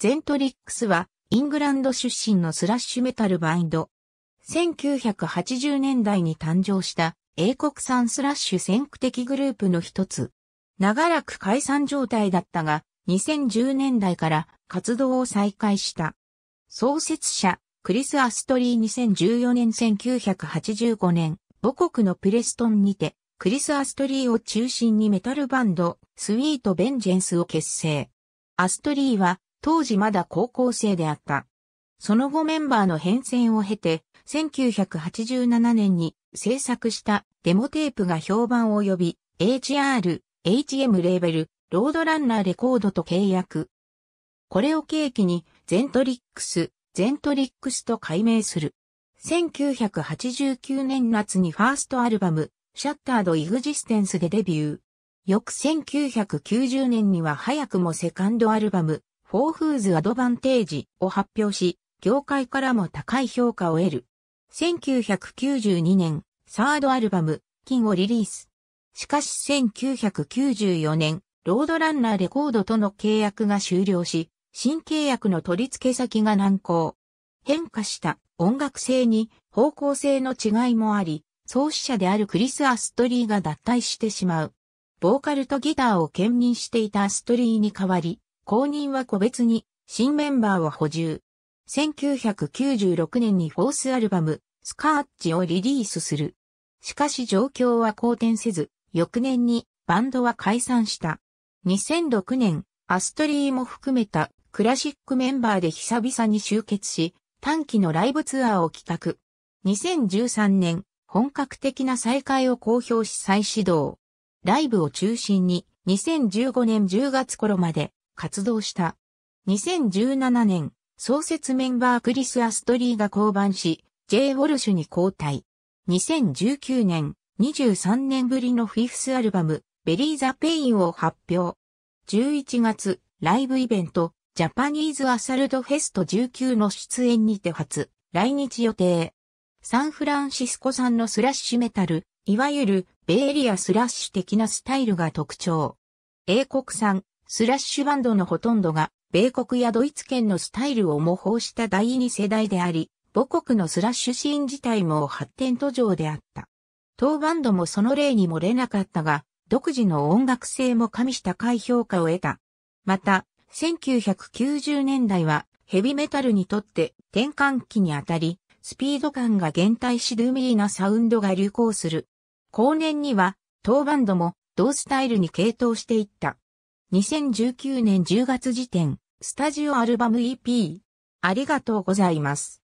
ゼントリックスは、イングランド出身のスラッシュメタルバインド。1980年代に誕生した英国産スラッシュ先駆的グループの一つ。長らく解散状態だったが、2010年代から活動を再開した。創設者、クリス・アストリー2014年1985年、母国のプレストンにて、クリス・アストリーを中心にメタルバンド、スウィート・ベンジェンスを結成。アストリーは、当時まだ高校生であった。その後メンバーの変遷を経て、1987年に制作したデモテープが評判を呼び、HR、HM レーベル、ロードランナーレコードと契約。これを契機に、ゼントリックス、ゼントリックスと改名する。1989年夏にファーストアルバム、シャッタード・イグジステンスでデビュー。翌1990年には早くもセカンドアルバム、フォーフーズアドバンテージを発表し、業界からも高い評価を得る。1992年、サードアルバム、金をリリース。しかし1994年、ロードランナーレコードとの契約が終了し、新契約の取り付け先が難航。変化した音楽性に方向性の違いもあり、創始者であるクリス・アストリーが脱退してしまう。ボーカルとギターを兼任していたアストリーに代わり、後任は個別に新メンバーを補充。1996年にフォースアルバム、スカーッチをリリースする。しかし状況は好転せず、翌年にバンドは解散した。2006年、アストリーも含めたクラシックメンバーで久々に集結し、短期のライブツアーを企画。2013年、本格的な再開を公表し再始動。ライブを中心に2015年10月頃まで活動した。2017年、創設メンバークリス・アストリーが降板し、J. ウォルシュに交代。2019年、23年ぶりのフィフスアルバム、ベリー・ザ・ペインを発表。11月、ライブイベント、ジャパニーズ・アサルド・フェスト19の出演にて初、来日予定。サンフランシスコ産のスラッシュメタル、いわゆるベイエリアスラッシュ的なスタイルが特徴。英国産、スラッシュバンドのほとんどが、米国やドイツ圏のスタイルを模倣した第二世代であり、母国のスラッシュシーン自体も発展途上であった。当バンドもその例に漏れなかったが、独自の音楽性も加味した高い評価を得た。また、1990年代はヘビメタルにとって転換期にあたり、スピード感が減退しルミーなサウンドが流行する。後年には、当バンドも同スタイルに傾倒していった。2019年10月時点、スタジオアルバム EP。ありがとうございます。